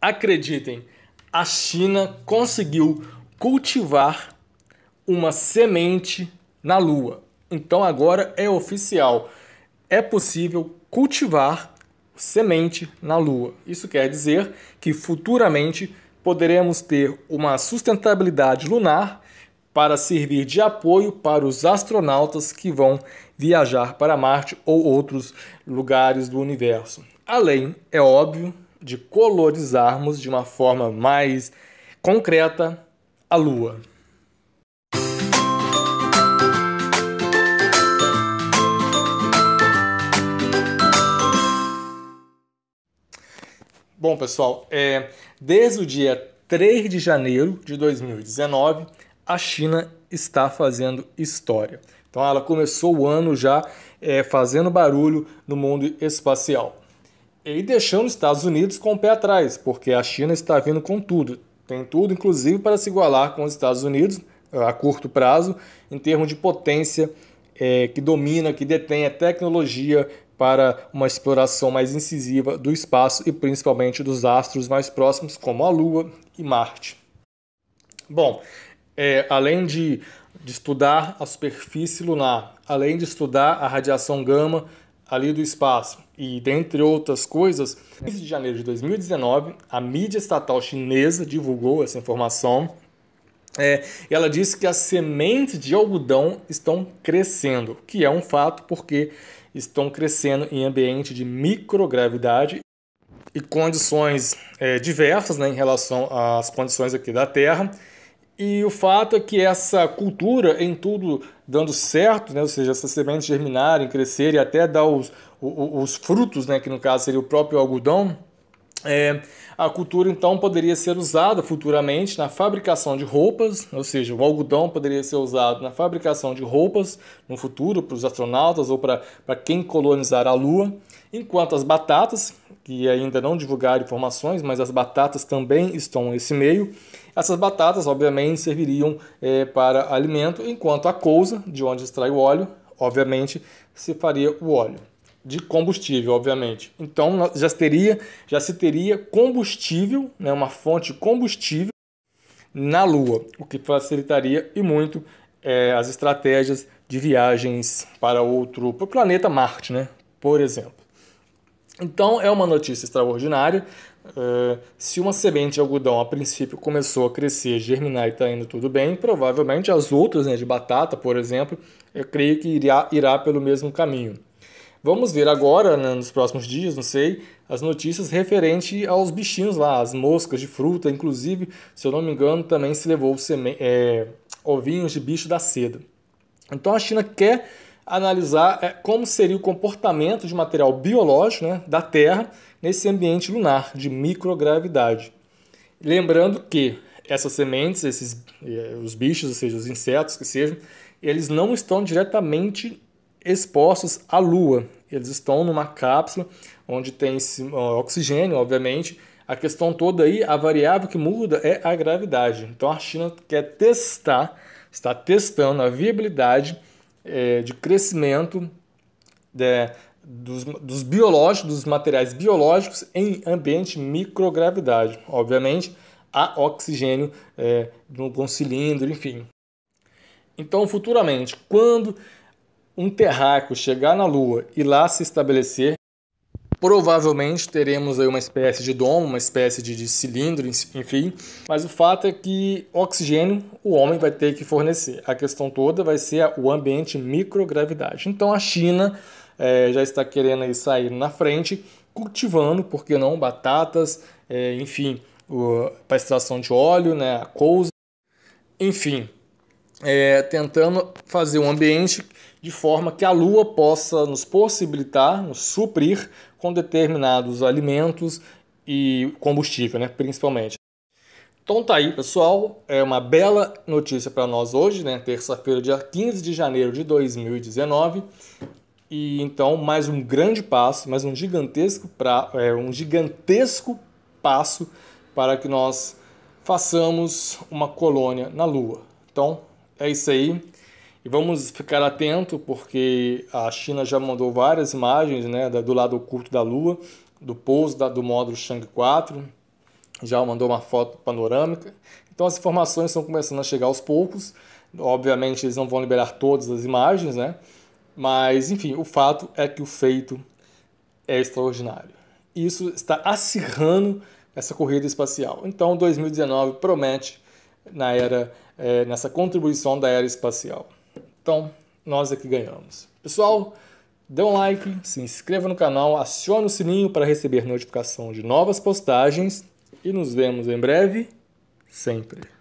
Acreditem, a China conseguiu cultivar uma semente na Lua. Então agora é oficial. É possível cultivar semente na Lua. Isso quer dizer que futuramente poderemos ter uma sustentabilidade lunar para servir de apoio para os astronautas que vão viajar para Marte ou outros lugares do universo. Além, é óbvio, de colonizarmos de uma forma mais concreta a Lua. Bom, pessoal, é, desde o dia 3 de janeiro de 2019, a China está fazendo história. Então, ela começou o ano já é, fazendo barulho no mundo espacial. E deixando os Estados Unidos com o pé atrás, porque a China está vindo com tudo. Tem tudo, inclusive, para se igualar com os Estados Unidos eh, a curto prazo, em termos de potência é, que domina, que detém a tecnologia para uma exploração mais incisiva do espaço e principalmente dos astros mais próximos, como a Lua e Marte. Bom, é, além de, de estudar a superfície lunar, além de estudar a radiação gama, ali do espaço e dentre outras coisas, em 15 de janeiro de 2019, a mídia estatal chinesa divulgou essa informação. É, ela disse que as sementes de algodão estão crescendo, que é um fato porque estão crescendo em ambiente de microgravidade e condições é, diversas né, em relação às condições aqui da Terra. E o fato é que essa cultura em tudo dando certo, né? ou seja, essas sementes germinarem, crescerem até dar os, os, os frutos, né? que no caso seria o próprio algodão, é, a cultura então poderia ser usada futuramente na fabricação de roupas, ou seja, o algodão poderia ser usado na fabricação de roupas no futuro para os astronautas ou para quem colonizar a Lua, enquanto as batatas, que ainda não divulgaram informações, mas as batatas também estão nesse meio, essas batatas obviamente serviriam é, para alimento, enquanto a cousa, de onde extrai o óleo, obviamente se faria o óleo de combustível, obviamente. Então já teria, já se teria combustível, né, uma fonte de combustível na Lua, o que facilitaria e muito é, as estratégias de viagens para outro para o planeta Marte, né, por exemplo. Então é uma notícia extraordinária. É, se uma semente de algodão a princípio começou a crescer, germinar e está indo tudo bem, provavelmente as outras, né, de batata, por exemplo, eu creio que irá, irá pelo mesmo caminho. Vamos ver agora, né, nos próximos dias, não sei, as notícias referente aos bichinhos lá, as moscas de fruta, inclusive, se eu não me engano, também se levou é, ovinhos de bicho da seda. Então a China quer analisar é, como seria o comportamento de material biológico né, da Terra nesse ambiente lunar de microgravidade. Lembrando que essas sementes, esses, é, os bichos, ou seja, os insetos que sejam, eles não estão diretamente expostos à Lua. Eles estão numa cápsula onde tem oxigênio, obviamente. A questão toda aí, a variável que muda é a gravidade. Então a China quer testar, está testando a viabilidade é, de crescimento de, dos, dos biológicos, dos materiais biológicos em ambiente microgravidade. Obviamente, a oxigênio é, num cilindro, enfim. Então, futuramente, quando um terráqueo chegar na Lua e lá se estabelecer, provavelmente teremos aí uma espécie de dom uma espécie de, de cilindro, enfim. Mas o fato é que oxigênio o homem vai ter que fornecer. A questão toda vai ser o ambiente microgravidade. Então a China é, já está querendo sair na frente, cultivando, por que não, batatas, é, enfim, para extração de óleo, né, a cousa, enfim é, tentando fazer um ambiente de forma que a Lua possa nos possibilitar, nos suprir com determinados alimentos e combustível, né, principalmente. Então tá aí, pessoal, é uma bela notícia para nós hoje, né, terça-feira, dia 15 de janeiro de 2019. E então mais um grande passo, mais um gigantesco pra, é, um gigantesco passo para que nós façamos uma colônia na Lua. Então, é isso aí. E vamos ficar atento porque a China já mandou várias imagens né, do lado oculto da Lua, do pouso da, do módulo Chang 4, já mandou uma foto panorâmica. Então as informações estão começando a chegar aos poucos. Obviamente eles não vão liberar todas as imagens, né? Mas enfim, o fato é que o feito é extraordinário. Isso está acirrando essa corrida espacial. Então 2019 promete na era é, nessa contribuição da era espacial. Então, nós é que ganhamos. Pessoal, dê um like, se inscreva no canal, acione o sininho para receber notificação de novas postagens e nos vemos em breve, sempre.